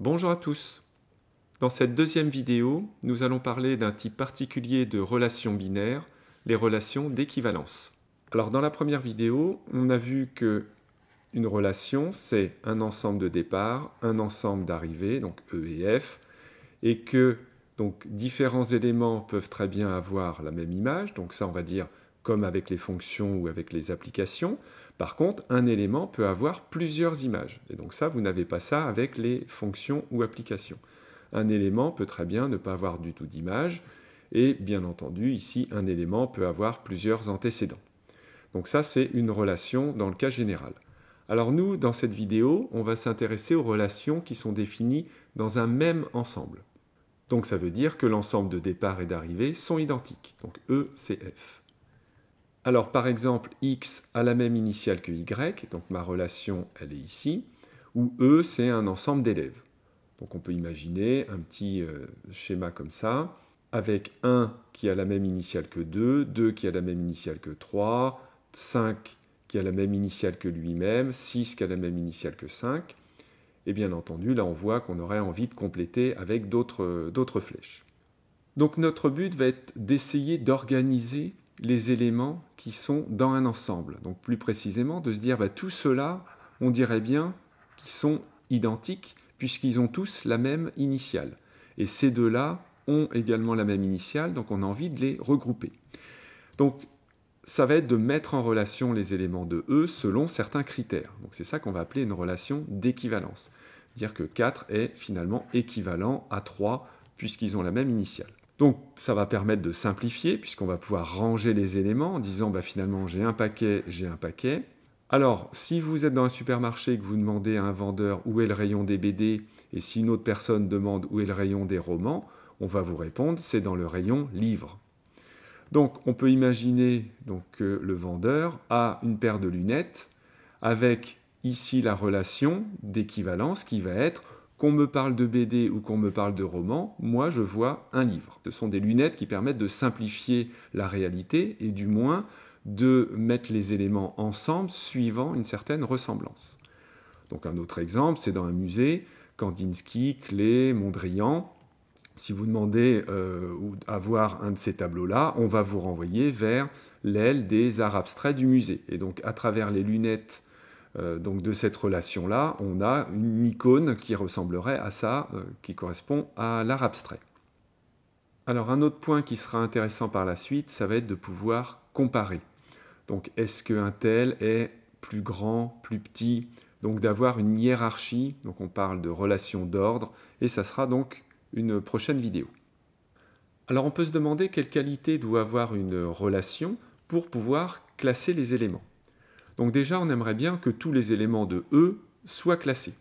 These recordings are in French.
Bonjour à tous Dans cette deuxième vidéo, nous allons parler d'un type particulier de relations binaires, les relations d'équivalence. Alors dans la première vidéo, on a vu que une relation, c'est un ensemble de départ, un ensemble d'arrivée, donc E et F, et que donc différents éléments peuvent très bien avoir la même image, donc ça on va dire comme avec les fonctions ou avec les applications, par contre, un élément peut avoir plusieurs images. Et donc ça, vous n'avez pas ça avec les fonctions ou applications. Un élément peut très bien ne pas avoir du tout d'image. Et bien entendu, ici, un élément peut avoir plusieurs antécédents. Donc ça, c'est une relation dans le cas général. Alors nous, dans cette vidéo, on va s'intéresser aux relations qui sont définies dans un même ensemble. Donc ça veut dire que l'ensemble de départ et d'arrivée sont identiques. Donc E, F. Alors par exemple, x a la même initiale que y, donc ma relation elle est ici, où e c'est un ensemble d'élèves. Donc on peut imaginer un petit euh, schéma comme ça, avec 1 qui a la même initiale que 2, 2 qui a la même initiale que 3, 5 qui a la même initiale que lui-même, 6 qui a la même initiale que 5. Et bien entendu, là on voit qu'on aurait envie de compléter avec d'autres flèches. Donc notre but va être d'essayer d'organiser les éléments qui sont dans un ensemble. Donc plus précisément, de se dire, tous bah, tout cela, on dirait bien qu'ils sont identiques puisqu'ils ont tous la même initiale. Et ces deux-là ont également la même initiale, donc on a envie de les regrouper. Donc ça va être de mettre en relation les éléments de E selon certains critères. Donc c'est ça qu'on va appeler une relation d'équivalence. Dire que 4 est finalement équivalent à 3 puisqu'ils ont la même initiale. Donc ça va permettre de simplifier puisqu'on va pouvoir ranger les éléments en disant bah, finalement j'ai un paquet, j'ai un paquet. Alors si vous êtes dans un supermarché et que vous demandez à un vendeur où est le rayon des BD et si une autre personne demande où est le rayon des romans, on va vous répondre c'est dans le rayon livre. Donc on peut imaginer donc, que le vendeur a une paire de lunettes avec ici la relation d'équivalence qui va être qu'on me parle de BD ou qu'on me parle de roman, moi je vois un livre. Ce sont des lunettes qui permettent de simplifier la réalité et du moins de mettre les éléments ensemble suivant une certaine ressemblance. Donc un autre exemple, c'est dans un musée, Kandinsky, Klee, Mondrian. Si vous demandez euh, à voir un de ces tableaux-là, on va vous renvoyer vers l'aile des arts abstraits du musée. Et donc à travers les lunettes euh, donc de cette relation-là, on a une icône qui ressemblerait à ça, euh, qui correspond à l'art abstrait. Alors un autre point qui sera intéressant par la suite, ça va être de pouvoir comparer. Donc est-ce qu'un tel est plus grand, plus petit Donc d'avoir une hiérarchie, donc on parle de relation d'ordre, et ça sera donc une prochaine vidéo. Alors on peut se demander quelle qualité doit avoir une relation pour pouvoir classer les éléments. Donc déjà, on aimerait bien que tous les éléments de E soient classés.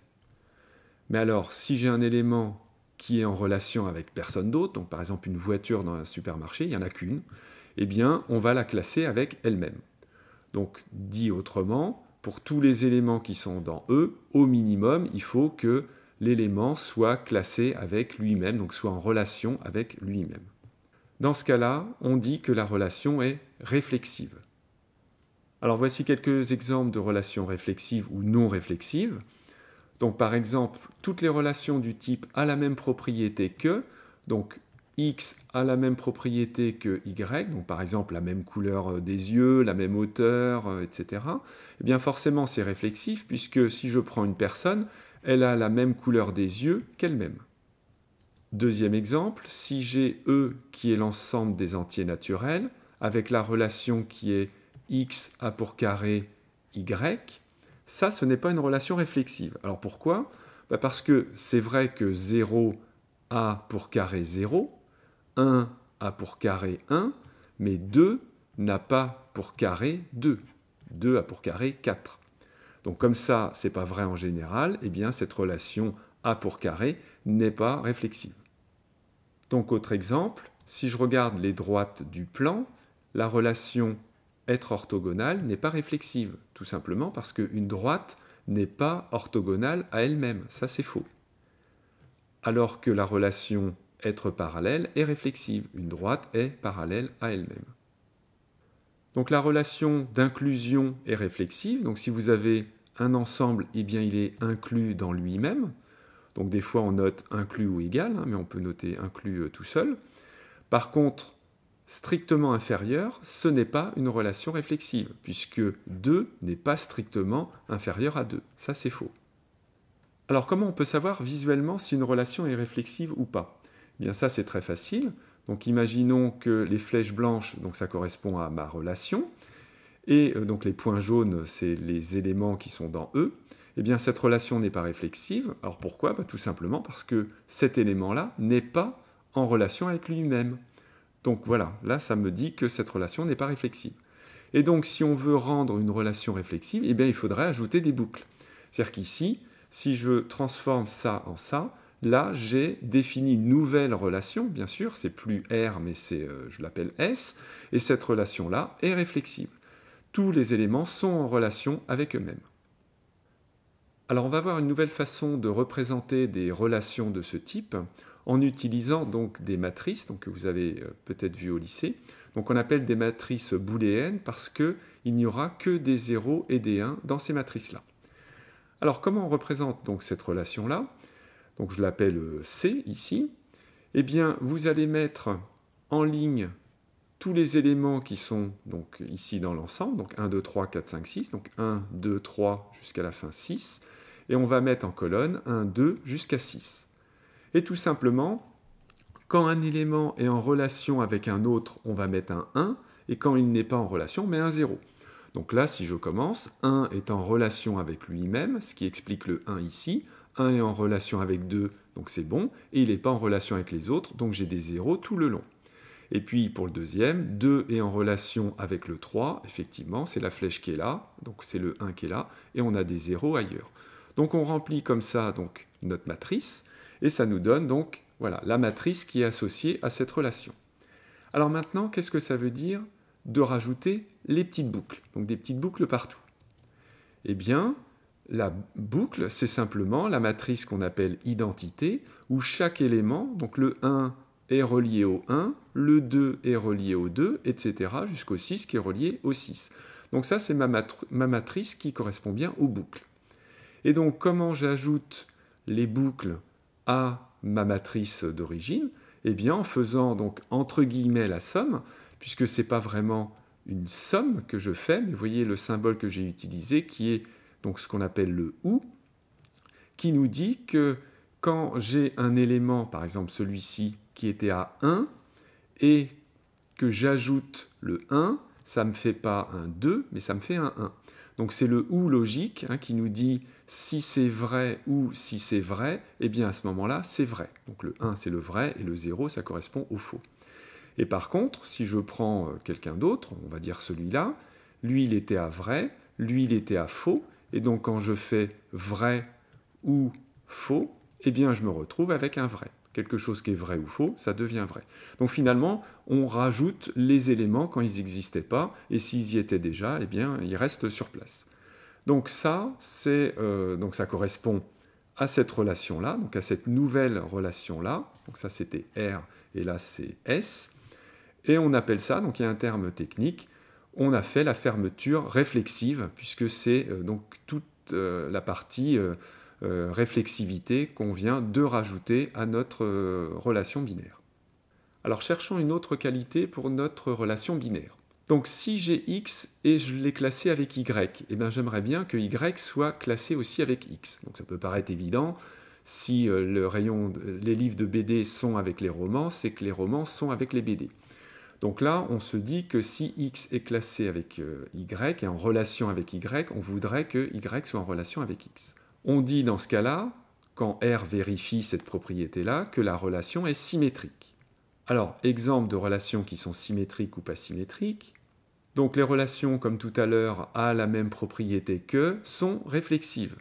Mais alors, si j'ai un élément qui est en relation avec personne d'autre, donc par exemple une voiture dans un supermarché, il n'y en a qu'une, eh bien, on va la classer avec elle-même. Donc, dit autrement, pour tous les éléments qui sont dans E, au minimum, il faut que l'élément soit classé avec lui-même, donc soit en relation avec lui-même. Dans ce cas-là, on dit que la relation est réflexive. Alors voici quelques exemples de relations réflexives ou non réflexives. Donc par exemple, toutes les relations du type a la même propriété que, donc x a la même propriété que y, donc par exemple la même couleur euh, des yeux, la même hauteur, euh, etc., eh bien forcément c'est réflexif puisque si je prends une personne, elle a la même couleur des yeux qu'elle-même. Deuxième exemple, si j'ai E qui est l'ensemble des entiers naturels, avec la relation qui est x a pour carré y, ça, ce n'est pas une relation réflexive. Alors pourquoi bah Parce que c'est vrai que 0 a pour carré 0, 1 a pour carré 1, mais 2 n'a pas pour carré 2. 2 a pour carré 4. Donc comme ça, c'est pas vrai en général, eh bien cette relation a pour carré n'est pas réflexive. Donc autre exemple, si je regarde les droites du plan, la relation être orthogonal n'est pas réflexive, tout simplement parce qu'une droite n'est pas orthogonale à elle-même, ça c'est faux. Alors que la relation être parallèle est réflexive, une droite est parallèle à elle-même. Donc la relation d'inclusion est réflexive, donc si vous avez un ensemble, eh bien il est inclus dans lui-même, donc des fois on note inclus ou égal, hein, mais on peut noter inclus euh, tout seul. Par contre, strictement inférieure, ce n'est pas une relation réflexive, puisque 2 n'est pas strictement inférieur à 2. Ça, c'est faux. Alors comment on peut savoir visuellement si une relation est réflexive ou pas eh Bien ça, c'est très facile. Donc imaginons que les flèches blanches, donc ça correspond à ma relation, et euh, donc les points jaunes, c'est les éléments qui sont dans E. Eh bien cette relation n'est pas réflexive. Alors pourquoi bah, Tout simplement parce que cet élément-là n'est pas en relation avec lui-même. Donc voilà, là ça me dit que cette relation n'est pas réflexive. Et donc si on veut rendre une relation réflexive, eh bien il faudrait ajouter des boucles. C'est-à-dire qu'ici, si je transforme ça en ça, là j'ai défini une nouvelle relation, bien sûr, c'est plus R mais c'est euh, je l'appelle S et cette relation là est réflexive. Tous les éléments sont en relation avec eux-mêmes. Alors on va voir une nouvelle façon de représenter des relations de ce type en utilisant donc des matrices donc que vous avez euh, peut-être vues au lycée. Donc on appelle des matrices booléennes parce qu'il n'y aura que des 0 et des 1 dans ces matrices-là. Alors comment on représente donc cette relation-là Donc je l'appelle euh, C ici. Eh bien, vous allez mettre en ligne tous les éléments qui sont donc ici dans l'ensemble, donc 1, 2, 3, 4, 5, 6, donc 1, 2, 3 jusqu'à la fin 6, et on va mettre en colonne 1, 2 jusqu'à 6. Et tout simplement, quand un élément est en relation avec un autre, on va mettre un 1, et quand il n'est pas en relation, on met un 0. Donc là, si je commence, 1 est en relation avec lui-même, ce qui explique le 1 ici, 1 est en relation avec 2, donc c'est bon, et il n'est pas en relation avec les autres, donc j'ai des 0 tout le long. Et puis pour le deuxième, 2 est en relation avec le 3, effectivement, c'est la flèche qui est là, donc c'est le 1 qui est là, et on a des 0 ailleurs. Donc on remplit comme ça donc, notre matrice, et ça nous donne donc voilà, la matrice qui est associée à cette relation. Alors maintenant, qu'est-ce que ça veut dire de rajouter les petites boucles Donc des petites boucles partout. Eh bien, la boucle, c'est simplement la matrice qu'on appelle identité, où chaque élément, donc le 1 est relié au 1, le 2 est relié au 2, etc., jusqu'au 6 qui est relié au 6. Donc ça, c'est ma, matrice qui correspond bien aux boucles. Et donc, comment j'ajoute les boucles à ma matrice d'origine, eh bien en faisant donc entre guillemets la somme, puisque ce n'est pas vraiment une somme que je fais, mais vous voyez le symbole que j'ai utilisé qui est donc ce qu'on appelle le ou, qui nous dit que quand j'ai un élément, par exemple celui-ci, qui était à 1, et que j'ajoute le 1, ça ne me fait pas un 2, mais ça me fait un 1. Donc c'est le ou logique hein, qui nous dit si c'est vrai ou si c'est vrai, et eh bien à ce moment-là, c'est vrai. Donc le 1, c'est le vrai, et le 0, ça correspond au faux. Et par contre, si je prends euh, quelqu'un d'autre, on va dire celui-là, lui, il était à vrai, lui, il était à faux, et donc quand je fais vrai ou faux, eh bien je me retrouve avec un vrai quelque chose qui est vrai ou faux, ça devient vrai. Donc finalement, on rajoute les éléments quand ils n'existaient pas, et s'ils y étaient déjà, eh bien, ils restent sur place. Donc ça, c'est euh, donc ça correspond à cette relation-là, donc à cette nouvelle relation-là. Donc ça, c'était R, et là, c'est S. Et on appelle ça, donc il y a un terme technique, on a fait la fermeture réflexive, puisque c'est euh, donc toute euh, la partie euh, réflexivité qu'on vient de rajouter à notre euh, relation binaire. Alors cherchons une autre qualité pour notre relation binaire. Donc si j'ai x et je l'ai classé avec y, eh bien j'aimerais bien que y soit classé aussi avec x. Donc ça peut paraître évident, si euh, les livres de BD sont avec les romans, c'est que les romans sont avec les BD. Donc là, on se dit que si X est classé avec Y et en relation avec Y, on voudrait que Y soit en relation avec X. On dit dans ce cas-là, quand R vérifie cette propriété-là, que la relation est symétrique. Alors, exemple de relations qui sont symétriques ou pas symétriques. Donc les relations, comme tout à l'heure, à la même propriété que sont réflexives.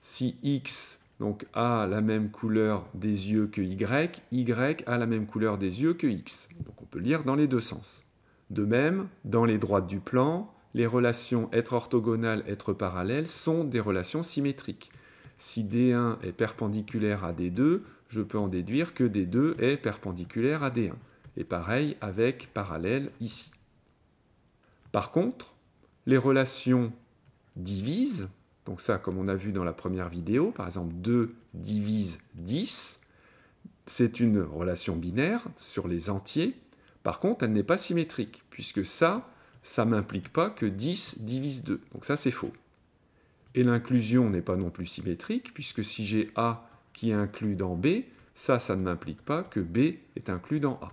Si X donc A la même couleur des yeux que Y, Y a la même couleur des yeux que X. Donc on peut lire dans les deux sens. De même, dans les droites du plan, les relations être orthogonales, être parallèles sont des relations symétriques. Si D1 est perpendiculaire à D2, je peux en déduire que D2 est perpendiculaire à D1. Et pareil avec parallèle ici. Par contre, les relations divise, donc ça comme on a vu dans la première vidéo, par exemple 2 divise 10, c'est une relation binaire sur les entiers. Par contre, elle n'est pas symétrique, puisque ça, ça ne m'implique pas que 10 divise 2. Donc ça, c'est faux. Et l'inclusion n'est pas non plus symétrique, puisque si j'ai A qui est inclus dans B, ça, ça ne m'implique pas que B est inclus dans A.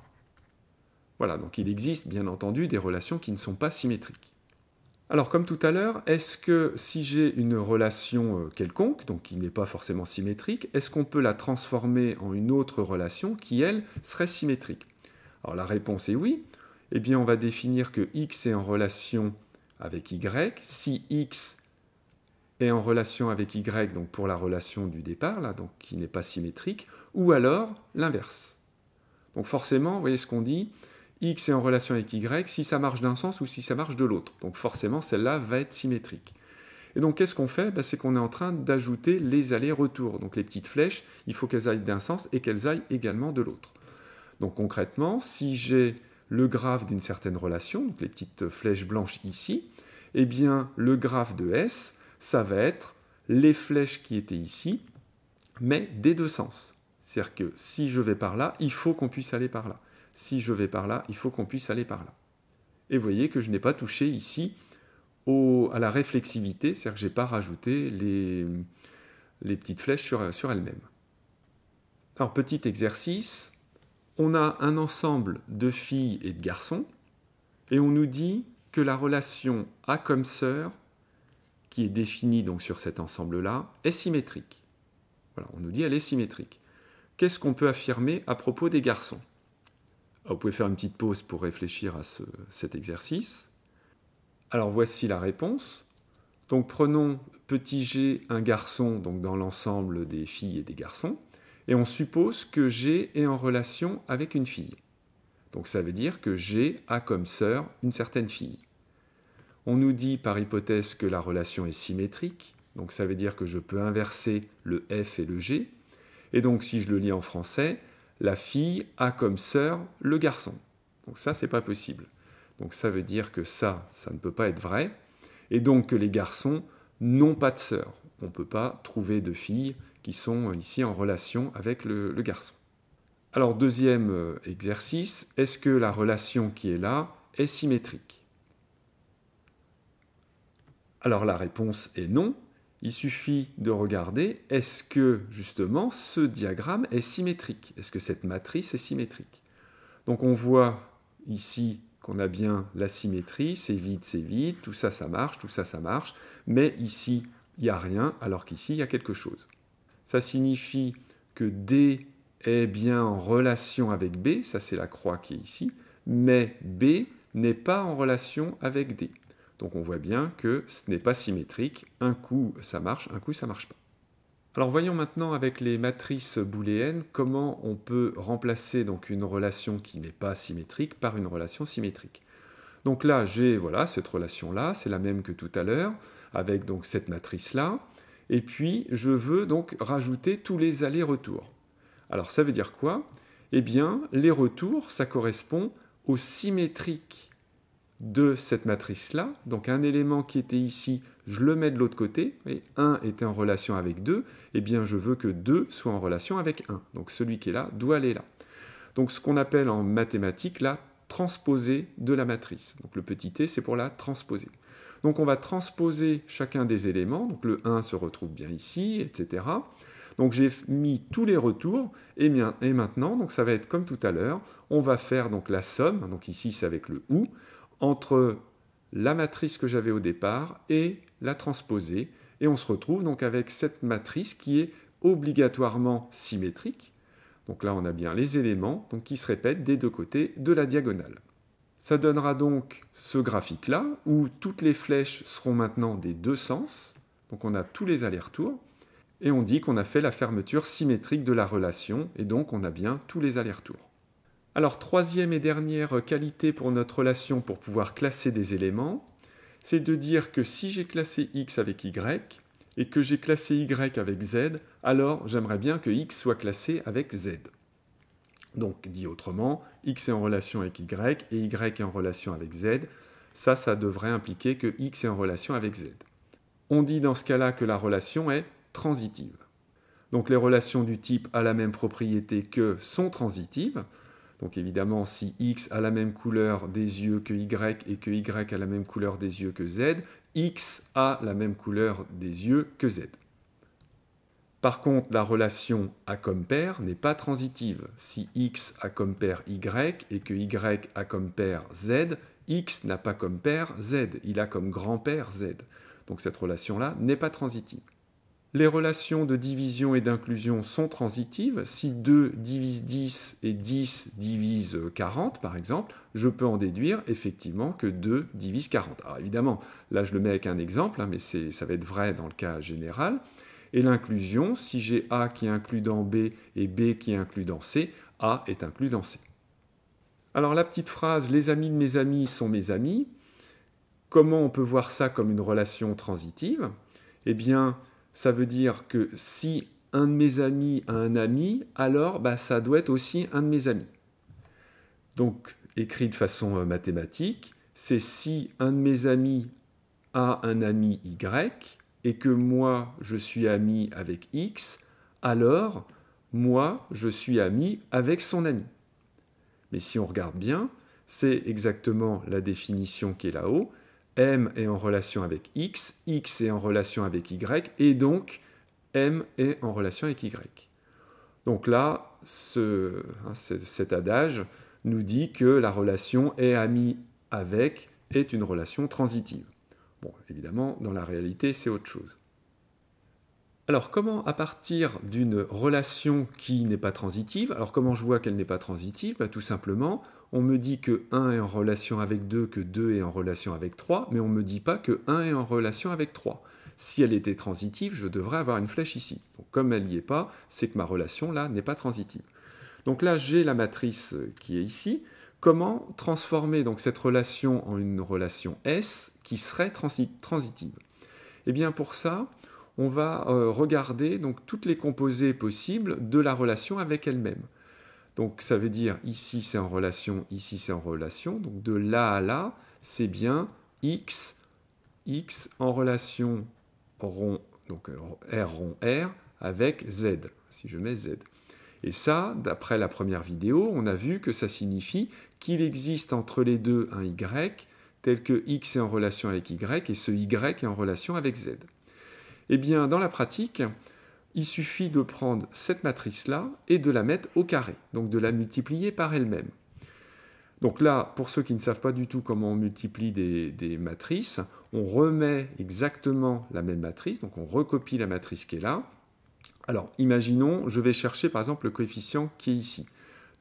Voilà, donc il existe bien entendu des relations qui ne sont pas symétriques. Alors comme tout à l'heure, est-ce que si j'ai une relation euh, quelconque, donc qui n'est pas forcément symétrique, est-ce qu'on peut la transformer en une autre relation qui, elle, serait symétrique Alors la réponse est oui, eh bien on va définir que x est en relation avec y. Si x est en relation avec y, donc pour la relation du départ, là, donc qui n'est pas symétrique, ou alors l'inverse. Donc forcément, vous voyez ce qu'on dit, x est en relation avec y, si ça marche d'un sens ou si ça marche de l'autre. Donc forcément, celle-là va être symétrique. Et donc qu'est-ce qu'on fait bah, C'est qu'on est en train d'ajouter les allers-retours. Donc les petites flèches, il faut qu'elles aillent d'un sens et qu'elles aillent également de l'autre. Donc concrètement, si j'ai le graphe d'une certaine relation, donc les petites flèches blanches ici, eh bien le graphe de S, ça va être les flèches qui étaient ici, mais des deux sens. C'est-à-dire que si je vais par là, il faut qu'on puisse aller par là. Si je vais par là, il faut qu'on puisse aller par là. Et vous voyez que je n'ai pas touché ici à la réflexivité, c'est-à-dire que je n'ai pas rajouté les, petites flèches sur, sur elles-mêmes. Alors, petit exercice, on a un ensemble de filles et de garçons, et on nous dit que la relation A comme sœur, qui est définie donc sur cet ensemble-là, est symétrique. Voilà, on nous dit elle est symétrique. Qu'est-ce qu'on peut affirmer à propos des garçons ah, Vous pouvez faire une petite pause pour réfléchir à cet exercice. Alors voici la réponse. Donc prenons petit g un garçon donc dans l'ensemble des filles et des garçons et on suppose que G est en relation avec une fille. Donc ça veut dire que G a comme sœur une certaine fille. On nous dit par hypothèse que la relation est symétrique, donc ça veut dire que je peux inverser le F et le G. Et donc si je le lis en français, la fille a comme sœur le garçon. Donc ça, c'est pas possible. Donc ça veut dire que ça, ça ne peut pas être vrai. Et donc que les garçons n'ont pas de sœur. On ne peut pas trouver de fille qui sont euh, ici en relation avec le, garçon. Alors deuxième euh, exercice, est-ce que la relation qui est là est symétrique Alors la réponse est non. Il suffit de regarder est-ce que justement ce diagramme est symétrique Est-ce que cette matrice est symétrique Donc on voit ici qu'on a bien la symétrie, c'est vide, c'est vide, tout ça ça marche, tout ça ça marche, mais ici il n'y a rien alors qu'ici il y a quelque chose ça signifie que D est bien en relation avec B, ça c'est la croix qui est ici, mais B n'est pas en relation avec D. Donc on voit bien que ce n'est pas symétrique, un coup ça marche, un coup ça marche pas. Alors voyons maintenant avec les matrices booléennes comment on peut remplacer donc une relation qui n'est pas symétrique par une relation symétrique. Donc là j'ai voilà cette relation là, c'est la même que tout à l'heure avec donc cette matrice là. Et puis, je veux donc rajouter tous les allers-retours. Alors, ça veut dire quoi Eh bien, les retours, ça correspond au symétrique de cette matrice-là. Donc un élément qui était ici, je le mets de l'autre côté, et 1 était en relation avec 2, eh bien je veux que 2 soit en relation avec 1. Donc celui qui est là doit aller là. Donc ce qu'on appelle en mathématiques la transposée de la matrice. Donc le petit t, c'est pour la transposer. Donc on va transposer chacun des éléments, donc le 1 se retrouve bien ici, etc. Donc j'ai mis tous les retours, et, maintenant, donc ça va être comme tout à l'heure, on va faire donc la somme, donc ici c'est avec le OU, entre la matrice que j'avais au départ et la transposée, et on se retrouve donc avec cette matrice qui est obligatoirement symétrique. Donc là, on a bien les éléments donc qui se répètent des deux côtés de la diagonale. Ça donnera donc ce graphique-là, où toutes les flèches seront maintenant des deux sens, donc on a tous les allers-retours, et on dit qu'on a fait la fermeture symétrique de la relation, et donc on a bien tous les allers-retours. Alors troisième et dernière qualité pour notre relation pour pouvoir classer des éléments, c'est de dire que si j'ai classé x avec y, et que j'ai classé y avec z, alors j'aimerais bien que x soit classé avec z. Donc, dit autrement, x est en relation avec y et y est en relation avec z. Ça, ça devrait impliquer que x est en relation avec z. On dit dans ce cas-là que la relation est transitive. Donc les relations du type à la même propriété que sont transitives. Donc évidemment, si x a la même couleur des yeux que y et que y a la même couleur des yeux que z, x a la même couleur des yeux que z. Par contre, la relation A comme père » n'est pas transitive. Si X a comme père Y et que Y a comme père Z, X n'a pas comme père Z, il a comme grand-père Z. Donc cette relation-là n'est pas transitive. Les relations de division et d'inclusion sont transitives. Si 2 divise 10 et 10 divise 40, par exemple, je peux en déduire effectivement que 2 divise 40. Alors évidemment, là je le mets avec un exemple, hein, mais ça va être vrai dans le cas général. Et l'inclusion, si j'ai A qui est inclus dans B et B qui est inclus dans C, A est inclus dans C. Alors la petite phrase les amis de mes amis sont mes amis, comment on peut voir ça comme une relation transitive Eh bien, ça veut dire que si un de mes amis a un ami, alors bah, ça doit être aussi un de mes amis. Donc, écrit de façon euh, mathématique, c'est si un de mes amis a un ami Y, et que moi je suis ami avec X, alors moi je suis ami avec son ami. Mais si on regarde bien, c'est exactement la définition qui est là-haut. M est en relation avec X, X est en relation avec Y, et donc M est en relation avec Y. Donc là, hein, cet adage nous dit que la relation est ami avec est une relation transitive. Bon, évidemment, dans la réalité, c'est autre chose. Alors comment, à partir d'une relation qui n'est pas transitive, alors comment je vois qu'elle n'est pas transitive bah, Tout simplement, on me dit que 1 est en relation avec 2, que 2 est en relation avec 3, mais on ne me dit pas que 1 est en relation avec 3. Si elle était transitive, je devrais avoir une flèche ici. comme elle n'y est pas, c'est que ma relation là n'est pas transitive. Donc là, j'ai la matrice qui est ici. Comment transformer donc cette relation en une relation S qui serait transitive Et eh bien pour ça, on va euh, regarder donc toutes les composées possibles de la relation avec elle-même. Donc ça veut dire ici c'est en relation, ici c'est en relation. Donc de là à là, c'est bien x, x en relation rond, donc euh, r rond r avec z, si je mets z. Et ça, d'après la première vidéo, on a vu que ça signifie qu'il existe entre les deux un y tel que x est en relation avec y et ce y est en relation avec z. Eh bien, dans la pratique, il suffit de prendre cette matrice-là et de la mettre au carré, donc de la multiplier par elle-même. Donc là, pour ceux qui ne savent pas du tout comment on multiplie des, des, matrices, on remet exactement la même matrice, donc on recopie la matrice qui est là. Alors, imaginons, je vais chercher par exemple le coefficient qui est ici.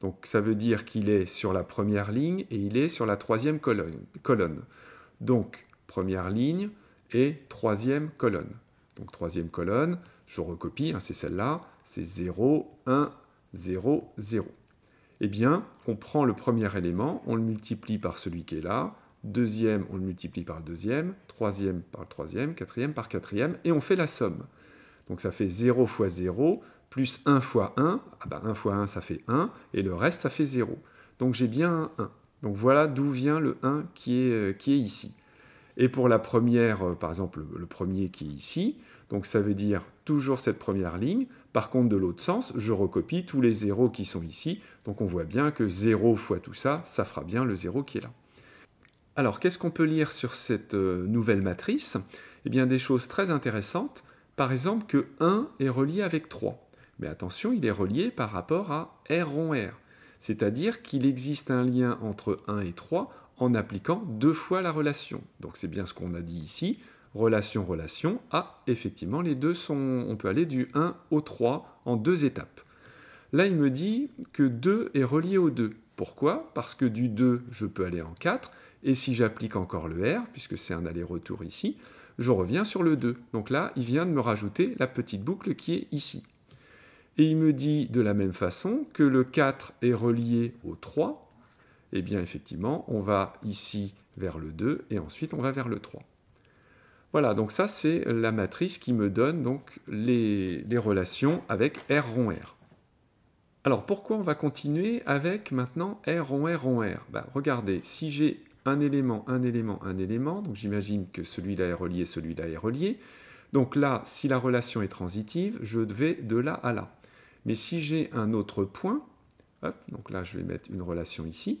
Donc ça veut dire qu'il est sur la première ligne et il est sur la troisième colonne. Donc première ligne et troisième colonne. Donc troisième colonne, je recopie, hein, c'est celle-là, c'est 0, 1, 0, 0. Eh bien, on prend le premier élément, on le multiplie par celui qui est là, deuxième, on le multiplie par le deuxième, troisième par le troisième, quatrième par quatrième, et on fait la somme. Donc ça fait 0 fois 0, plus 1 fois 1, ah 1 bah, fois 1 ça fait 1, et le reste ça fait 0. Donc j'ai bien un 1. Donc voilà d'où vient le 1 euh, qui est, ici. Et pour la première, euh, par exemple le premier qui est ici, donc ça veut dire toujours cette première ligne. Par contre, de l'autre sens, je recopie tous les 0 qui sont ici. Donc on voit bien que 0 fois tout ça, ça fera bien le 0 qui est là. Alors qu'est-ce qu'on peut lire sur cette euh, nouvelle matrice Eh bien des choses très intéressantes. Par exemple que 1 est relié avec 3. Mais attention, il est relié par rapport à R rond R. C'est-à-dire qu'il existe un lien entre 1 et 3 en appliquant deux fois la relation. Donc c'est bien ce qu'on a dit ici. Relation, relation. Ah, effectivement, les deux sont... On peut aller du 1 au 3 en deux étapes. Là, il me dit que 2 est relié au 2. Pourquoi Parce que du 2, je peux aller en 4. Et si j'applique encore le R, puisque c'est un aller-retour ici, je reviens sur le 2. Donc là, il vient de me rajouter la petite boucle qui est ici. Et il me dit de la même façon que le 4 est relié au 3. et eh bien, effectivement, on va ici vers le 2 et ensuite on va vers le 3. Voilà, donc ça, c'est la matrice qui me donne donc les, relations avec R rond R. Alors pourquoi on va continuer avec maintenant R rond R rond R ben, Regardez, si j'ai un élément, un élément, un élément, donc j'imagine que celui-là est relié, celui-là est relié. Donc là, si la relation est transitive, je vais de là à là. Mais si j'ai un autre point, donc là je vais mettre une relation ici,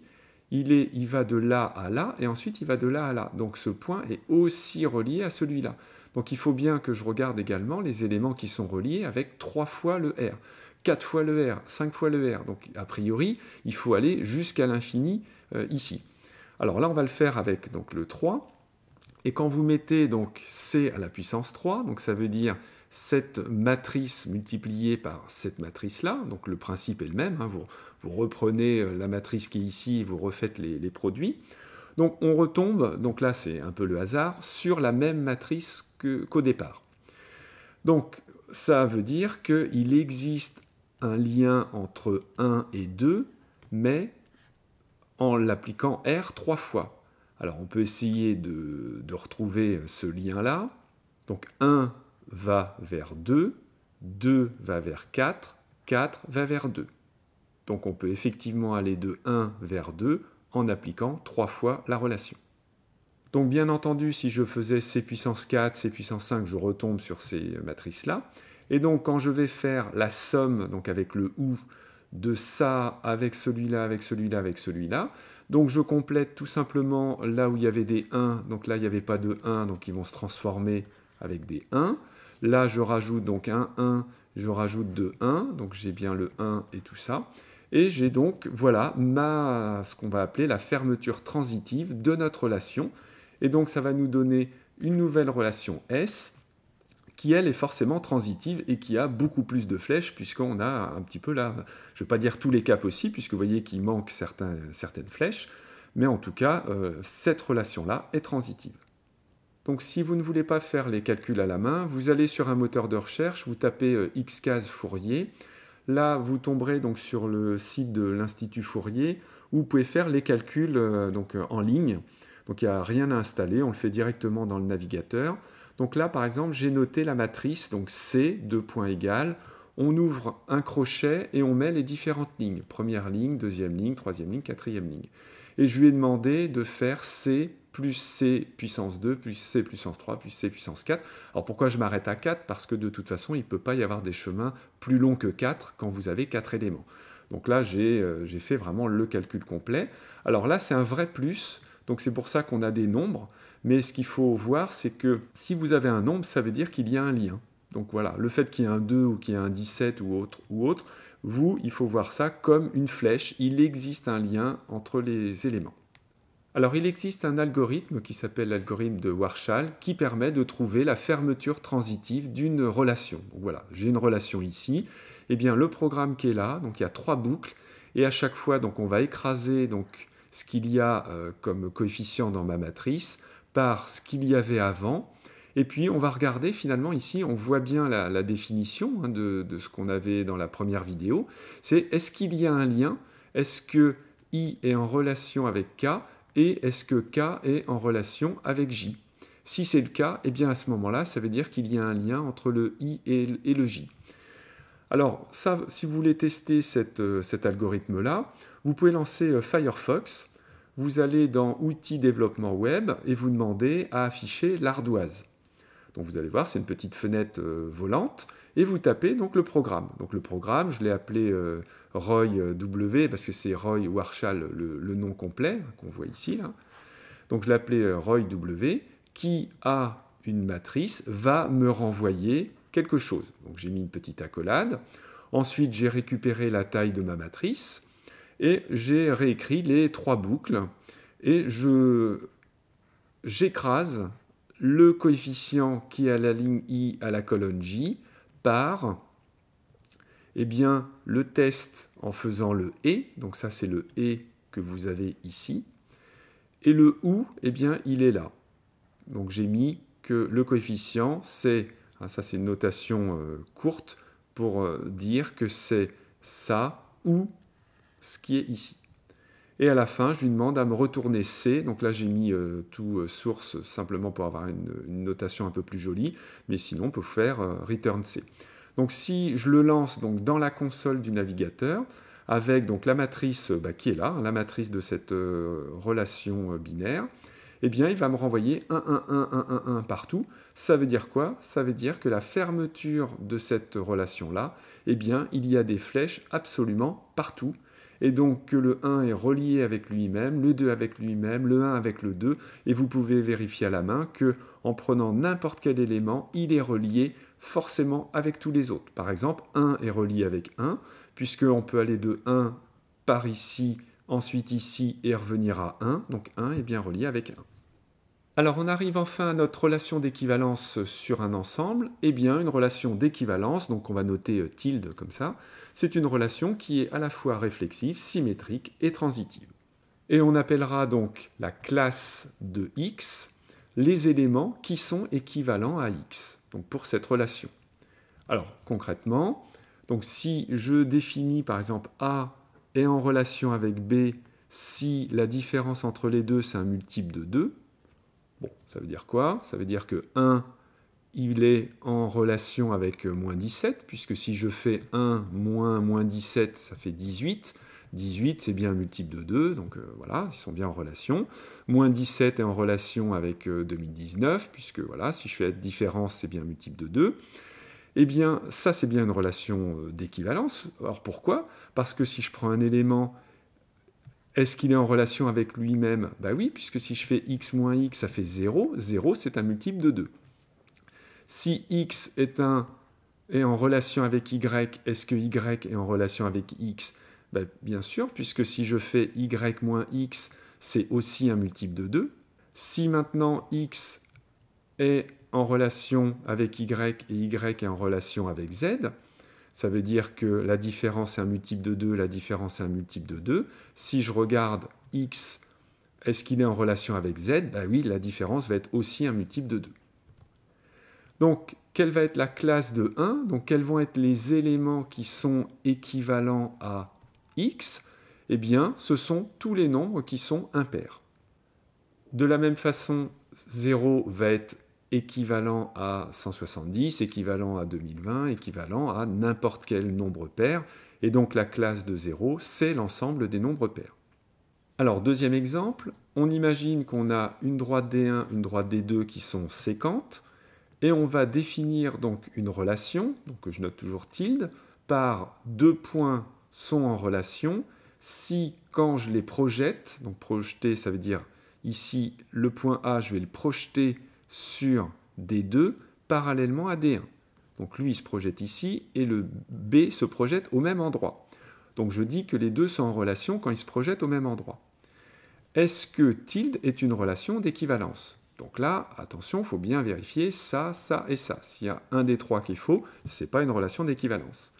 il, va de là à là, et ensuite il va de là à là. Donc ce point est aussi relié à celui-là. Donc il faut bien que je regarde également les éléments qui sont reliés avec 3 fois le R, 4 fois le R, 5 fois le R. Donc a priori, il faut aller jusqu'à l'infini euh, ici. Alors là, on va le faire avec donc, le 3. Et quand vous mettez donc C à la puissance 3, donc ça veut dire cette matrice multipliée par cette matrice-là. Donc le principe est le même, hein, vous, reprenez euh, la matrice qui est ici vous refaites les, produits. Donc on retombe, donc là c'est un peu le hasard, sur la même matrice qu'au départ. Donc ça veut dire qu'il existe un lien entre 1 et 2, mais en l'appliquant R trois fois. Alors on peut essayer de retrouver ce lien-là. Donc 1 va vers 2, 2 va vers 4, 4 va vers 2. Donc on peut effectivement aller de 1 vers 2 en appliquant 3 fois la relation. Donc bien entendu, si je faisais C puissance 4, C puissance 5, je retombe sur ces matrices-là. Et donc quand je vais faire la somme, donc avec le OU, de ça avec celui-là, avec celui-là, avec celui-là, donc je complète tout simplement là où il y avait des 1, donc là il n'y avait pas de 1, donc ils vont se transformer avec des 1. Là, je rajoute donc un 1, je rajoute deux 1, donc j'ai bien le 1 et tout ça. Et j'ai donc, voilà, ma, ce qu'on va appeler la fermeture transitive de notre relation. Et donc, ça va nous donner une nouvelle relation S, qui elle est forcément transitive et qui a beaucoup plus de flèches, puisqu'on a un petit peu là, je ne vais pas dire tous les cas possibles, puisque vous voyez qu'il manque certaines flèches, mais en tout cas, euh, cette relation-là est transitive. Donc si vous ne voulez pas faire les calculs à la main, vous allez sur un moteur de recherche, vous tapez euh, x Fourier. Là, vous tomberez donc sur le site de l'Institut Fourier où vous pouvez faire les calculs euh, donc, euh, en ligne. Donc il n'y a rien à installer, on le fait directement dans le navigateur. Donc là, par exemple, j'ai noté la matrice, donc C, deux points égales. On ouvre un crochet et on met les différentes lignes. Première ligne, deuxième ligne, troisième ligne, quatrième ligne. Et je lui ai demandé de faire C, plus C puissance 2, plus C puissance 3, plus C puissance 4. Alors pourquoi je m'arrête à 4 Parce que de toute façon, il ne peut pas y avoir des chemins plus longs que 4 quand vous avez 4 éléments. Donc là, euh, j'ai fait vraiment le calcul complet. Alors là, c'est un vrai plus, donc c'est pour ça qu'on a des nombres. Mais ce qu'il faut voir, c'est que si vous avez un nombre, ça veut dire qu'il y a un lien. Donc voilà, le fait qu'il y ait un 2 ou qu'il y ait un 17 ou autre, ou autre, vous, il faut voir ça comme une flèche. Il existe un lien entre les éléments. Alors il existe un algorithme qui s'appelle l'algorithme de Warshall qui permet de trouver la fermeture transitive d'une relation. voilà, j'ai une relation ici, et eh bien le programme qui est là, donc il y a trois boucles, et à chaque fois donc on va écraser ce qu'il y a euh, comme coefficient dans ma matrice par ce qu'il y avait avant, et puis on va regarder finalement ici, on voit bien la, définition hein, de ce qu'on avait dans la première vidéo, c'est est-ce qu'il y a un lien, est-ce que I est en relation avec K, et est-ce que K est en relation avec J Si c'est le cas, eh bien à ce moment-là, ça veut dire qu'il y a un lien entre le I et le J. Alors, si vous voulez tester euh, cet algorithme-là, vous pouvez lancer euh, Firefox, vous allez dans Outils développement web et vous demandez à afficher l'ardoise. Donc vous allez voir, c'est une petite fenêtre euh, volante et vous tapez donc le programme. Donc le programme, je l'ai appelé euh, Roy euh, W parce que c'est Roy Warshall le, nom complet qu'on voit ici. Donc je l'ai appelé euh, Roy W qui a une matrice va me renvoyer quelque chose. Donc j'ai mis une petite accolade. Ensuite, j'ai récupéré la taille de ma matrice et j'ai réécrit les trois boucles et je j'écrase le coefficient qui est à la ligne i à la colonne j par eh bien, le test en faisant le et, donc ça c'est le et que vous avez ici, et le ou, eh bien, il est là. Donc j'ai mis que le coefficient, c'est, hein, ça c'est une notation euh, courte pour euh, dire que c'est ça ou ce qui est ici. Et à la fin, je lui demande à me retourner C. Donc là, j'ai mis euh, tout euh, source simplement pour avoir une, notation un peu plus jolie. Mais sinon, on peut faire euh, return C. Donc si je le lance donc, dans la console du navigateur, avec donc, la matrice bah, qui est là, hein, la matrice de cette relation binaire, eh bien, il va me renvoyer 1, 1, 1, 1, 1, 1 partout. Ça veut dire quoi Ça veut dire que la fermeture de cette relation-là, eh bien, il y a des flèches absolument partout et donc que le 1 est relié avec lui-même, le 2 avec lui-même, le 1 avec le 2, et vous pouvez vérifier à la main que en prenant n'importe quel élément, il est relié forcément avec tous les autres. Par exemple, 1 est relié avec 1, puisqu'on peut aller de 1 par ici, ensuite ici, et revenir à 1, donc 1 est bien relié avec 1. Alors on arrive enfin à notre relation d'équivalence sur un ensemble, et eh bien une relation d'équivalence, donc on va noter euh, tilde comme ça, c'est une relation qui est à la fois réflexive, symétrique et transitive. Et on appellera donc la classe de X les éléments qui sont équivalents à X, donc pour cette relation. Alors concrètement, donc si je définis par exemple A est en relation avec B si la différence entre les deux c'est un multiple de 2, bon, ça veut dire quoi Ça veut dire que 1 il est en relation avec euh, moins 17, puisque si je fais 1 moins moins 17, ça fait 18. 18, c'est bien un multiple de 2, donc euh, voilà, ils sont bien en relation. Moins 17 est en relation avec 2019, euh, puisque voilà, si je fais la différence, c'est bien un multiple de 2. Eh bien, ça, c'est bien une relation d'équivalence. Alors pourquoi Parce que si je prends un élément, est-ce qu'il est en relation avec lui-même Bah oui, puisque si je fais x moins x, ça fait 0. 0, c'est un multiple de 2 si X est, en relation avec Y, est-ce que Y est en relation avec X ben, Bien sûr, puisque si je fais Y moins X, c'est aussi un multiple de 2. Si maintenant X est en relation avec Y et Y est en relation avec Z, ça veut dire que la différence est un multiple de 2, la différence est un multiple de 2. Si je regarde X, est-ce qu'il est en relation avec Z Bah oui, la différence va être aussi un multiple de 2. Donc, quelle va être la classe de 1 Donc, quels vont être les éléments qui sont équivalents à x Eh bien, ce sont tous les nombres qui sont impairs. De la même façon, 0 va être équivalent à 170, équivalent à 2020, équivalent à n'importe quel nombre pair. Et donc la classe de 0, c'est l'ensemble des nombres pairs. Alors deuxième exemple, on imagine qu'on a une droite D1, une droite D2 qui sont séquentes et on va définir donc une relation, donc je note toujours tilde, par deux points sont en relation si quand je les projette, donc projeter ça veut dire ici le point A, je vais le projeter sur D2 parallèlement à D1. Donc lui il se projette ici et le B se projette au même endroit. Donc je dis que les deux sont en relation quand ils se projettent au même endroit. Est-ce que tilde est une relation d'équivalence donc là, attention, il faut bien vérifier ça, ça et ça. S'il y a un des trois qui est faux, ce n'est pas une relation d'équivalence.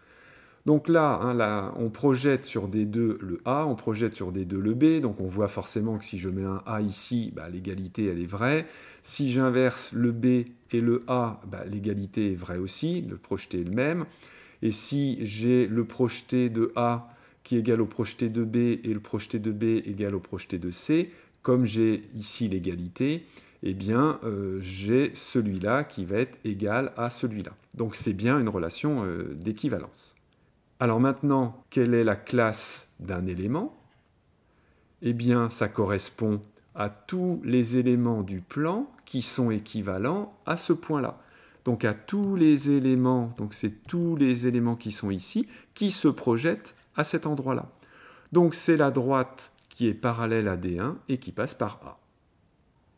Donc là, hein, on projette sur D2 le A, on projette sur D2 le B, donc on voit forcément que si je mets un A ici, bah, l'égalité elle est vraie. Si j'inverse le B et le A, bah, l'égalité est vraie aussi, le projeté est le même. Et si j'ai le projeté de A qui est égal au projeté de B et le projeté de B égal au projeté de C, comme j'ai ici l'égalité, eh bien euh, j'ai celui-là qui va être égal à celui-là. Donc c'est bien une relation euh, d'équivalence. Alors maintenant, quelle est la classe d'un élément Eh bien ça correspond à tous les éléments du plan qui sont équivalents à ce point-là. Donc à tous les éléments, donc c'est tous les éléments qui sont ici, qui se projettent à cet endroit-là. Donc c'est la droite qui est parallèle à D1 et qui passe par A.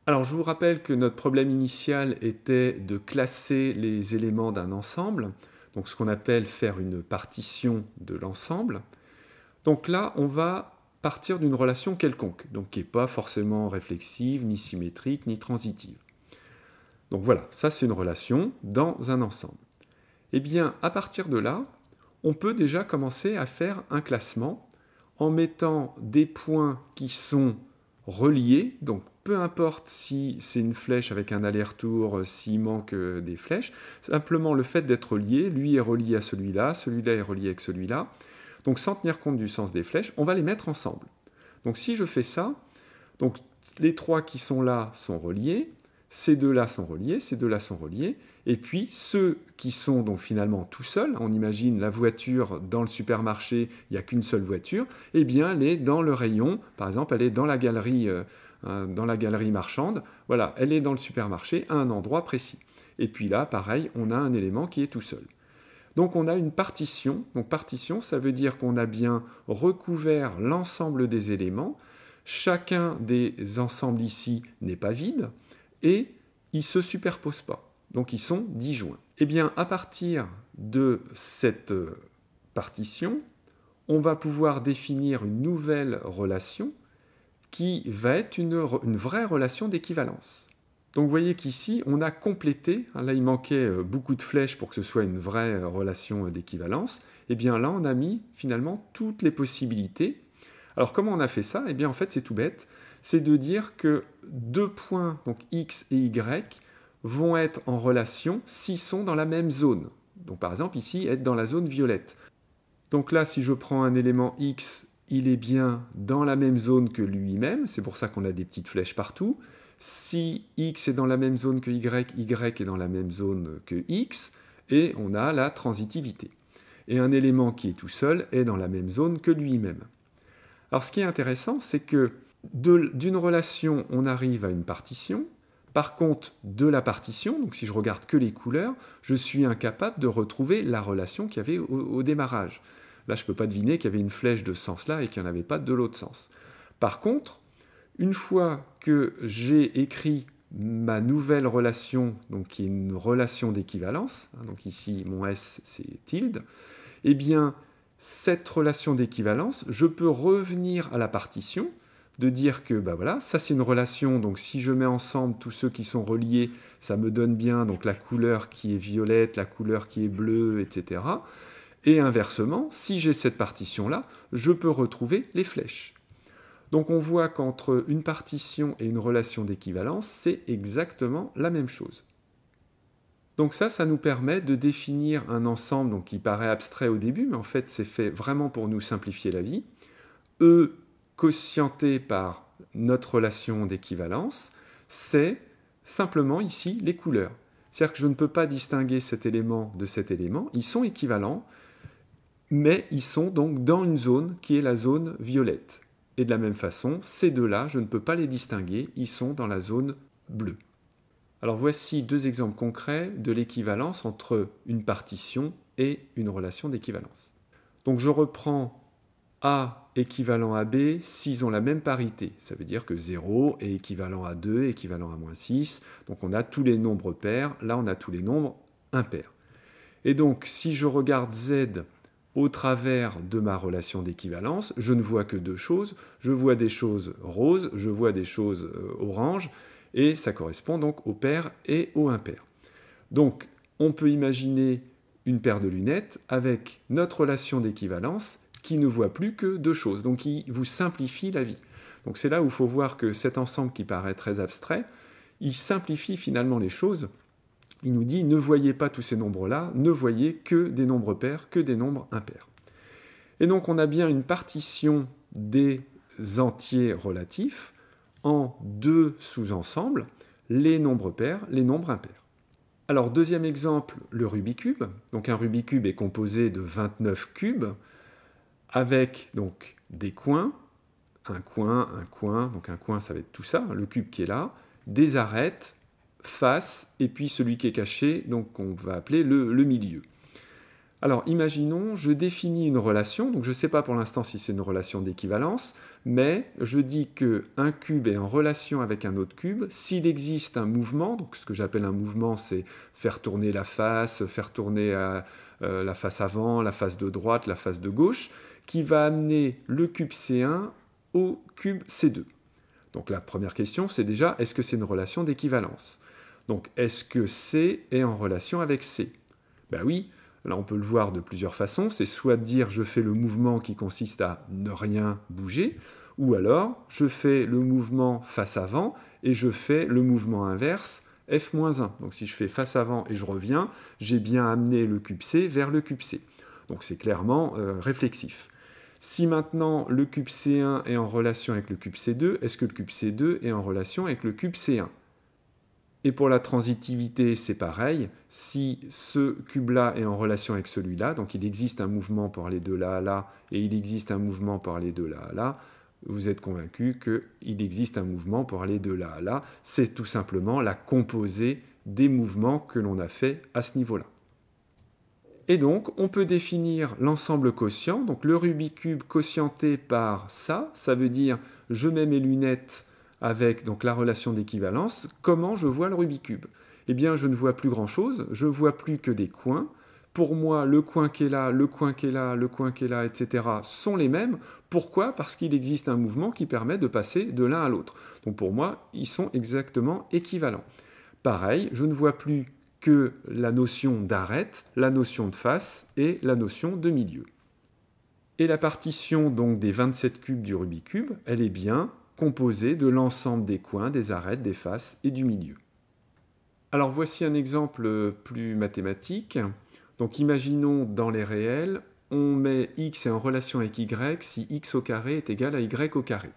Alors je vous rappelle que notre problème initial était de classer les éléments d'un ensemble, donc ce qu'on appelle faire une partition de l'ensemble. Donc là, on va partir d'une relation quelconque, donc qui n'est pas forcément réflexive, ni symétrique, ni transitive. Donc voilà, ça c'est une relation dans un ensemble. Eh bien, à partir de là, on peut déjà commencer à faire un classement en mettant des points qui sont reliés, donc peu importe si c'est une flèche avec un aller-retour, euh, s'il manque euh, des flèches, simplement le fait d'être lié, lui est relié à celui-là, celui-là est relié avec celui-là. Donc sans tenir compte du sens des flèches, on va les mettre ensemble. Donc si je fais ça, donc les trois qui sont là sont reliés, ces deux-là sont reliés, ces deux-là sont reliés, et puis ceux qui sont donc finalement tout seuls, on imagine la voiture dans le supermarché, il n'y a qu'une seule voiture, eh bien elle est dans le rayon, par exemple elle est dans la galerie euh, Hein, dans la galerie marchande. Voilà, elle est dans le supermarché à un endroit précis. Et puis là, pareil, on a un élément qui est tout seul. Donc on a une partition. Donc partition, ça veut dire qu'on a bien recouvert l'ensemble des éléments. Chacun des ensembles ici n'est pas vide et ils ne se superposent pas. Donc ils sont disjoints. Eh bien, à partir de cette euh, partition, on va pouvoir définir une nouvelle relation qui va être une, vraie relation d'équivalence. Donc vous voyez qu'ici, on a complété, hein, là il manquait euh, beaucoup de flèches pour que ce soit une vraie euh, relation euh, d'équivalence, et eh bien là on a mis finalement toutes les possibilités. Alors comment on a fait ça Et eh bien en fait c'est tout bête, c'est de dire que deux points, donc x et y, vont être en relation s'ils sont dans la même zone. Donc par exemple ici, être dans la zone violette. Donc là si je prends un élément x il est bien dans la même zone que lui-même, c'est pour ça qu'on a des petites flèches partout. Si x est dans la même zone que y, y est dans la même zone que x, et on a la transitivité. Et un élément qui est tout seul est dans la même zone que lui-même. Alors ce qui est intéressant, c'est que d'une relation, on arrive à une partition. Par contre, de la partition, donc si je regarde que les couleurs, je suis incapable de retrouver la relation qu'il y avait au démarrage. Là, je ne peux pas deviner qu'il y avait une flèche de sens-là et qu'il n'y en avait pas de l'autre sens. Par contre, une fois que j'ai écrit ma nouvelle relation, donc qui est une relation d'équivalence, hein, donc ici mon S c'est tilde, eh bien cette relation d'équivalence, je peux revenir à la partition, de dire que bah voilà, ça c'est une relation, donc si je mets ensemble tous ceux qui sont reliés, ça me donne bien donc la couleur qui est violette, la couleur qui est bleue, etc. Et inversement, si j'ai cette partition-là, je peux retrouver les flèches. Donc on voit qu'entre une partition et une relation d'équivalence, c'est exactement la même chose. Donc ça, ça nous permet de définir un ensemble donc, qui paraît abstrait au début, mais en fait c'est fait vraiment pour nous simplifier la vie. E quotienté par notre relation d'équivalence, c'est simplement ici les couleurs. C'est-à-dire que je ne peux pas distinguer cet élément de cet élément, ils sont équivalents, mais ils sont donc dans une zone qui est la zone violette. Et de la même façon, ces deux-là, je ne peux pas les distinguer, ils sont dans la zone bleue. Alors voici deux exemples concrets de l'équivalence entre une partition et une relation d'équivalence. Donc je reprends A équivalent à B s'ils ont la même parité. Ça veut dire que 0 est équivalent à 2, équivalent à moins 6. Donc on a tous les nombres pairs, là on a tous les nombres impairs. Et donc si je regarde Z au travers de ma relation d'équivalence, je ne vois que deux choses. Je vois des choses roses, je vois des choses euh, oranges, et ça correspond donc au pair et au impair. Donc, on peut imaginer une paire de lunettes avec notre relation d'équivalence qui ne voit plus que deux choses, donc qui vous simplifie la vie. Donc c'est là où il faut voir que cet ensemble qui paraît très abstrait, il simplifie finalement les choses il nous dit ne voyez pas tous ces nombres-là, ne voyez que des nombres pairs, que des nombres impairs. Et donc on a bien une partition des entiers relatifs en deux sous-ensembles, les nombres pairs, les nombres impairs. Alors deuxième exemple, le rubicube. cube. Donc un rubicube est composé de 29 cubes avec donc des coins, un coin, un coin, donc un coin ça va être tout ça, le cube qui est là, des arêtes, face, et puis celui qui est caché, donc on va appeler le, milieu. Alors imaginons, je définis une relation, donc je ne sais pas pour l'instant si c'est une relation d'équivalence, mais je dis que un cube est en relation avec un autre cube s'il existe un mouvement, donc ce que j'appelle un mouvement c'est faire tourner la face, faire tourner euh, euh, la face avant, la face de droite, la face de gauche, qui va amener le cube C1 au cube C2. Donc la première question c'est déjà est-ce que c'est une relation d'équivalence donc est-ce que C est en relation avec C Ben oui, là on peut le voir de plusieurs façons, c'est soit dire je fais le mouvement qui consiste à ne rien bouger, ou alors je fais le mouvement face avant et je fais le mouvement inverse F-1. Donc si je fais face avant et je reviens, j'ai bien amené le cube C vers le cube C. Donc c'est clairement euh, réflexif. Si maintenant le cube C1 est en relation avec le cube C2, est-ce que le cube C2 est en relation avec le cube C1 et pour la transitivité, c'est pareil. Si ce cube-là est en relation avec celui-là, donc il existe un mouvement pour aller de là à là, et il existe un mouvement pour les deux là à là, vous êtes convaincu qu'il existe un mouvement pour aller de là à là. C'est tout simplement la composée des mouvements que l'on a fait à ce niveau-là. Et donc, on peut définir l'ensemble quotient. Donc, le Rubik's quotienté par ça, ça veut dire je mets mes lunettes avec donc la relation d'équivalence, comment je vois le Rubik's cube Eh bien, je ne vois plus grand-chose, je vois plus que des coins. Pour moi, le coin qui est là, le coin qui est là, le coin qui est là, etc., sont les mêmes. Pourquoi Parce qu'il existe un mouvement qui permet de passer de l'un à l'autre. Donc pour moi, ils sont exactement équivalents. Pareil, je ne vois plus que la notion d'arête, la notion de face et la notion de milieu. Et la partition donc des 27 cubes du Rubik's Cube, elle est bien composé de l'ensemble des coins, des arêtes, des faces et du milieu. Alors voici un exemple plus mathématique. Donc imaginons dans les réels, on met x est en relation avec y si x au carré est égal à y au carré.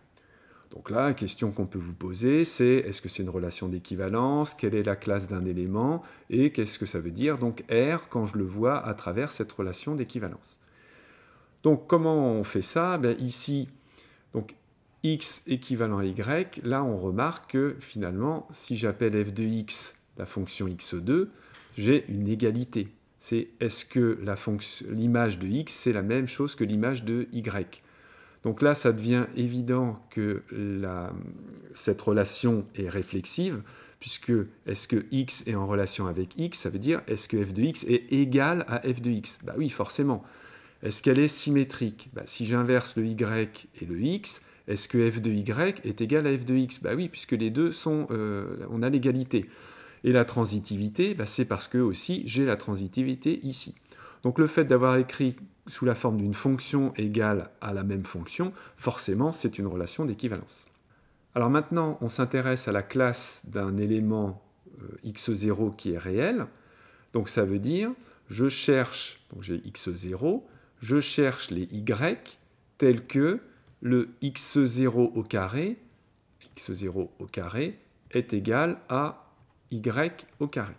Donc là, la question qu'on peut vous poser, c'est est-ce que c'est une relation d'équivalence Quelle est la classe d'un élément Et qu'est-ce que ça veut dire donc R quand je le vois à travers cette relation d'équivalence Donc comment on fait ça eh Ici, donc x équivalent à y, là on remarque que finalement, si j'appelle f de x la fonction x2, j'ai une égalité. C'est est-ce que l'image de x, c'est la même chose que l'image de y Donc là, ça devient évident que cette relation est réflexive, puisque est-ce que x est en relation avec x, ça veut dire est-ce que f de x est égal à f de x Bah oui, forcément. Est-ce qu'elle est symétrique bah, Si j'inverse le y et le x, est-ce que f de y est égal à f de x Bah oui, puisque les deux sont, euh, on a l'égalité. Et la transitivité, bah, c'est parce que aussi j'ai la transitivité ici. Donc le fait d'avoir écrit sous la forme d'une fonction égale à la même fonction, forcément c'est une relation d'équivalence. Alors maintenant, on s'intéresse à la classe d'un élément euh, x0 qui est réel. Donc ça veut dire, je cherche, donc j'ai x0, je cherche les y tels que le x0 au carré, x0 au carré, est égal à y au carré.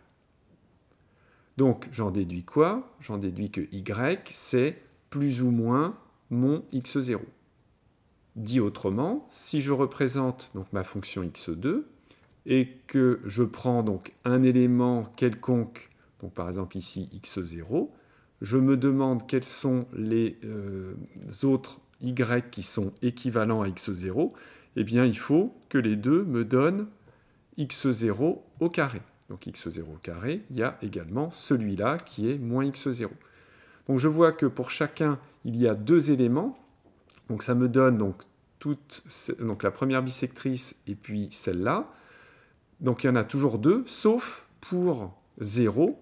Donc j'en déduis quoi J'en déduis que y, c'est plus ou moins mon x0. Dit autrement, si je représente donc ma fonction x2 et que je prends donc un élément quelconque, donc par exemple ici x0, je me demande quels sont les euh, autres y qui sont équivalents à x0, eh bien il faut que les deux me donnent x0 au carré. Donc x0 au carré, il y a également celui-là qui est moins x0. Donc je vois que pour chacun, il y a deux éléments. Donc ça me donne donc, la première bisectrice et puis celle-là. Donc il y en a toujours deux, sauf pour 0,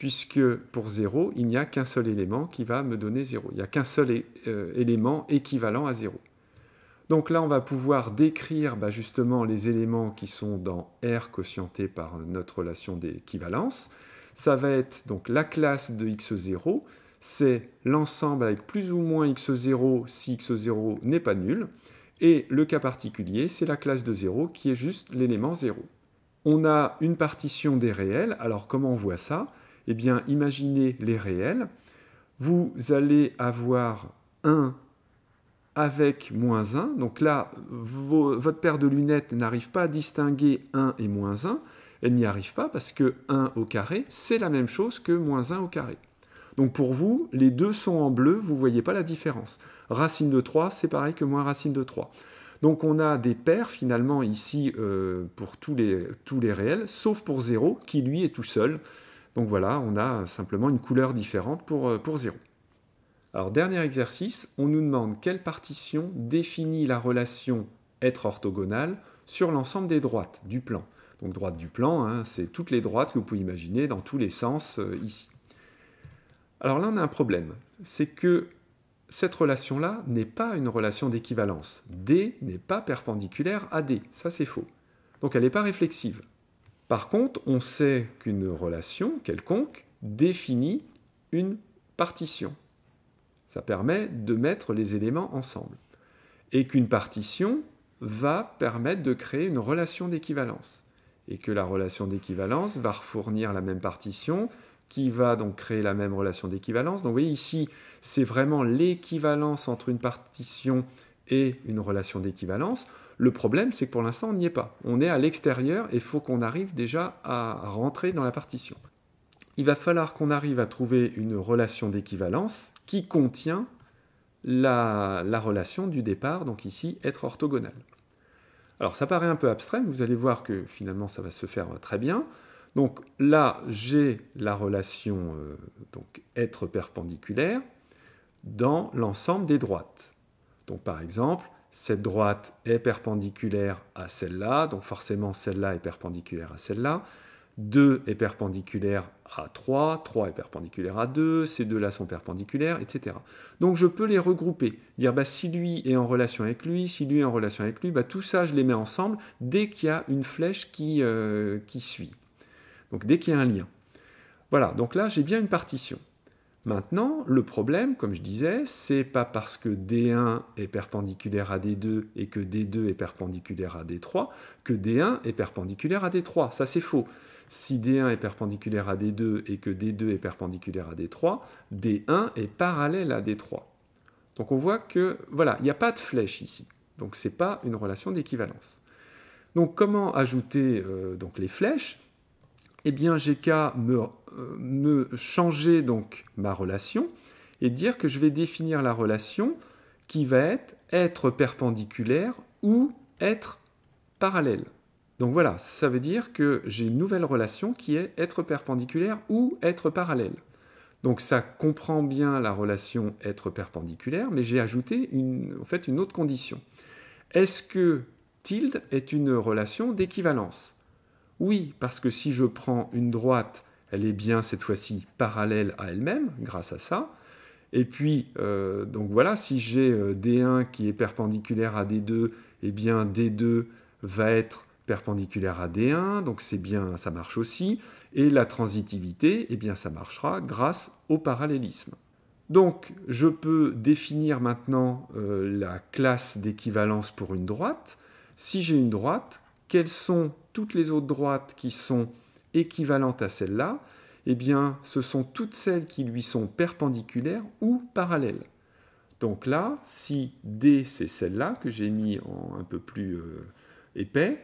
puisque pour 0, il n'y a qu'un seul élément qui va me donner 0. Il n'y a qu'un seul euh, élément équivalent à 0. Donc là, on va pouvoir décrire bah, justement les éléments qui sont dans R quotienté par notre relation d'équivalence. Ça va être donc la classe de x0, c'est l'ensemble avec plus ou moins x0 si x0 n'est pas nul, et le cas particulier, c'est la classe de 0 qui est juste l'élément 0. On a une partition des réels, alors comment on voit ça eh bien, imaginez les réels. Vous allez avoir 1 avec moins 1. Donc là, votre paire de lunettes n'arrive pas à distinguer 1 et moins 1. Elle n'y arrive pas parce que 1 au carré, c'est la même chose que moins 1 au carré. Donc pour vous, les deux sont en bleu, vous ne voyez pas la différence. Racine de 3, c'est pareil que moins racine de 3. Donc on a des paires finalement ici euh, pour tous les, tous les réels, sauf pour 0 qui lui est tout seul. Donc voilà, on a simplement une couleur différente pour, euh, pour 0. Alors dernier exercice, on nous demande quelle partition définit la relation être orthogonale sur l'ensemble des droites du plan. Donc droite du plan, hein, c'est toutes les droites que vous pouvez imaginer dans tous les sens euh, ici. Alors là, on a un problème, c'est que cette relation-là n'est pas une relation d'équivalence. D n'est pas perpendiculaire à D, ça c'est faux. Donc elle n'est pas réflexive. Par contre, on sait qu'une relation quelconque définit une partition. Ça permet de mettre les éléments ensemble. Et qu'une partition va permettre de créer une relation d'équivalence. Et que la relation d'équivalence va fournir la même partition, qui va donc créer la même relation d'équivalence. Donc vous voyez ici, c'est vraiment l'équivalence entre une partition et une relation d'équivalence. Le problème, c'est que pour l'instant, on n'y est pas. On est à l'extérieur et il faut qu'on arrive déjà à rentrer dans la partition. Il va falloir qu'on arrive à trouver une relation d'équivalence qui contient la, relation du départ, donc ici, être orthogonal. Alors ça paraît un peu abstrait, mais vous allez voir que finalement ça va se faire très bien. Donc là, j'ai la relation euh, donc être perpendiculaire dans l'ensemble des droites. Donc par exemple, cette droite est perpendiculaire à celle-là, donc forcément celle-là est perpendiculaire à celle-là. 2 est perpendiculaire à 3, 3 est perpendiculaire à 2, ces deux-là sont perpendiculaires, etc. Donc je peux les regrouper, dire bah, si lui est en relation avec lui, si lui est en relation avec lui, bah, tout ça je les mets ensemble dès qu'il y a une flèche qui euh, suit. Donc dès qu'il y a un lien. Voilà, donc là j'ai bien une partition. Maintenant, le problème, comme je disais, c'est pas parce que D1 est perpendiculaire à D2 et que D2 est perpendiculaire à D3 que D1 est perpendiculaire à D3. Ça, c'est faux. Si D1 est perpendiculaire à D2 et que D2 est perpendiculaire à D3, D1 est parallèle à D3. Donc on voit que, voilà, il n'y a pas de flèche ici. Donc ce n'est pas une relation d'équivalence. Donc comment ajouter euh, donc les flèches eh bien j'ai qu'à euh, me, changer donc ma relation et dire que je vais définir la relation qui va être être perpendiculaire ou être parallèle. Donc voilà, ça veut dire que j'ai une nouvelle relation qui est être perpendiculaire ou être parallèle. Donc ça comprend bien la relation être perpendiculaire, mais j'ai ajouté en fait une autre condition. Est-ce que tilde est une relation d'équivalence oui, parce que si je prends une droite, elle est bien cette fois-ci parallèle à elle-même grâce à ça. Et puis, euh, donc voilà, si j'ai euh, D1 qui est perpendiculaire à D2, eh bien D2 va être perpendiculaire à D1, donc c'est bien, ça marche aussi. Et la transitivité, eh bien ça marchera grâce au parallélisme. Donc je peux définir maintenant euh, la classe d'équivalence pour une droite. Si j'ai une droite, quelles sont toutes les autres droites qui sont équivalentes à celle-là, eh bien, ce sont toutes celles qui lui sont perpendiculaires ou parallèles. Donc là, si D c'est celle-là que j'ai mis en un peu plus euh, épais,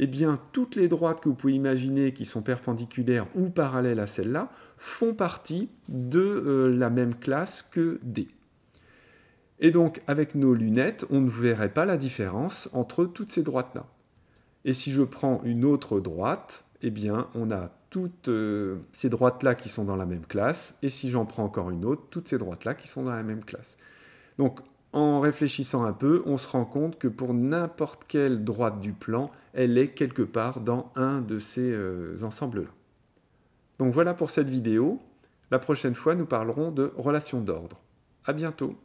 eh bien, toutes les droites que vous pouvez imaginer qui sont perpendiculaires ou parallèles à celle-là font partie de euh, la même classe que D. Et donc, avec nos lunettes, on ne verrait pas la différence entre toutes ces droites-là. Et si je prends une autre droite, eh bien, on a toutes euh, ces droites-là qui sont dans la même classe. Et si j'en prends encore une autre, toutes ces droites-là qui sont dans la même classe. Donc, en réfléchissant un peu, on se rend compte que pour n'importe quelle droite du plan, elle est quelque part dans un de ces euh, ensembles-là. Donc voilà pour cette vidéo. La prochaine fois, nous parlerons de relations d'ordre. À bientôt